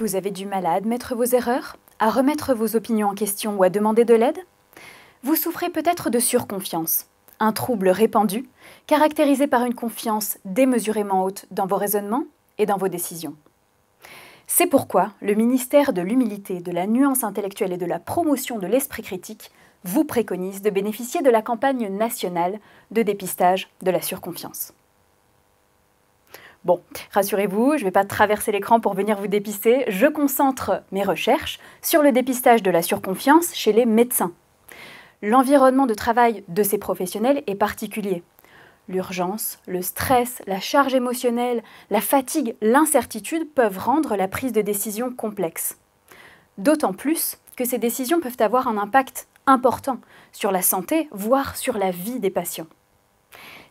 Vous avez du mal à admettre vos erreurs, à remettre vos opinions en question ou à demander de l'aide Vous souffrez peut-être de surconfiance, un trouble répandu, caractérisé par une confiance démesurément haute dans vos raisonnements et dans vos décisions. C'est pourquoi le ministère de l'Humilité, de la Nuance intellectuelle et de la Promotion de l'Esprit critique vous préconise de bénéficier de la campagne nationale de dépistage de la surconfiance. Bon, rassurez-vous, je ne vais pas traverser l'écran pour venir vous dépister. Je concentre mes recherches sur le dépistage de la surconfiance chez les médecins. L'environnement de travail de ces professionnels est particulier. L'urgence, le stress, la charge émotionnelle, la fatigue, l'incertitude peuvent rendre la prise de décision complexe. D'autant plus que ces décisions peuvent avoir un impact important sur la santé, voire sur la vie des patients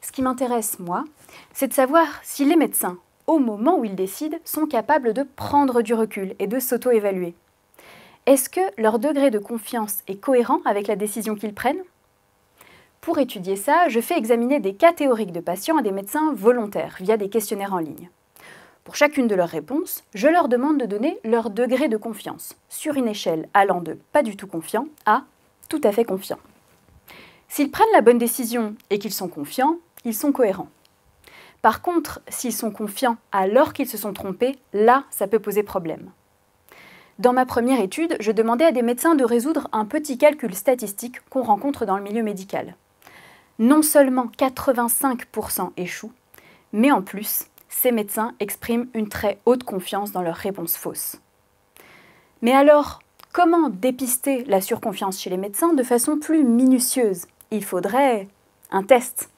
ce qui m'intéresse, moi, c'est de savoir si les médecins, au moment où ils décident, sont capables de prendre du recul et de s'auto-évaluer. Est-ce que leur degré de confiance est cohérent avec la décision qu'ils prennent Pour étudier ça, je fais examiner des cas théoriques de patients à des médecins volontaires via des questionnaires en ligne. Pour chacune de leurs réponses, je leur demande de donner leur degré de confiance, sur une échelle allant de pas du tout confiant à tout à fait confiant. S'ils prennent la bonne décision et qu'ils sont confiants, ils sont cohérents. Par contre, s'ils sont confiants alors qu'ils se sont trompés, là, ça peut poser problème. Dans ma première étude, je demandais à des médecins de résoudre un petit calcul statistique qu'on rencontre dans le milieu médical. Non seulement 85% échouent, mais en plus, ces médecins expriment une très haute confiance dans leurs réponses fausses. Mais alors, comment dépister la surconfiance chez les médecins de façon plus minutieuse Il faudrait un test.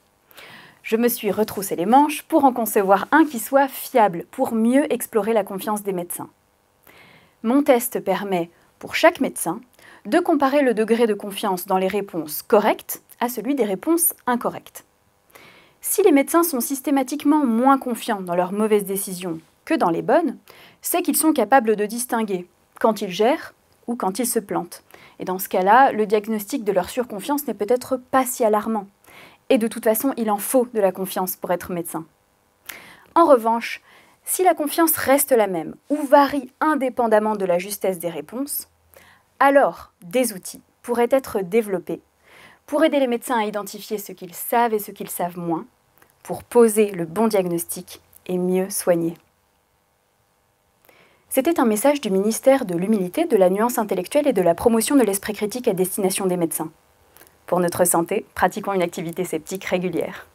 Je me suis retroussé les manches pour en concevoir un qui soit fiable pour mieux explorer la confiance des médecins. Mon test permet, pour chaque médecin, de comparer le degré de confiance dans les réponses correctes à celui des réponses incorrectes. Si les médecins sont systématiquement moins confiants dans leurs mauvaises décisions que dans les bonnes, c'est qu'ils sont capables de distinguer quand ils gèrent ou quand ils se plantent. Et dans ce cas-là, le diagnostic de leur surconfiance n'est peut-être pas si alarmant. Et de toute façon, il en faut de la confiance pour être médecin. En revanche, si la confiance reste la même ou varie indépendamment de la justesse des réponses, alors des outils pourraient être développés pour aider les médecins à identifier ce qu'ils savent et ce qu'ils savent moins, pour poser le bon diagnostic et mieux soigner. C'était un message du ministère de l'Humilité, de la Nuance intellectuelle et de la promotion de l'esprit critique à destination des médecins. Pour notre santé, pratiquons une activité sceptique régulière.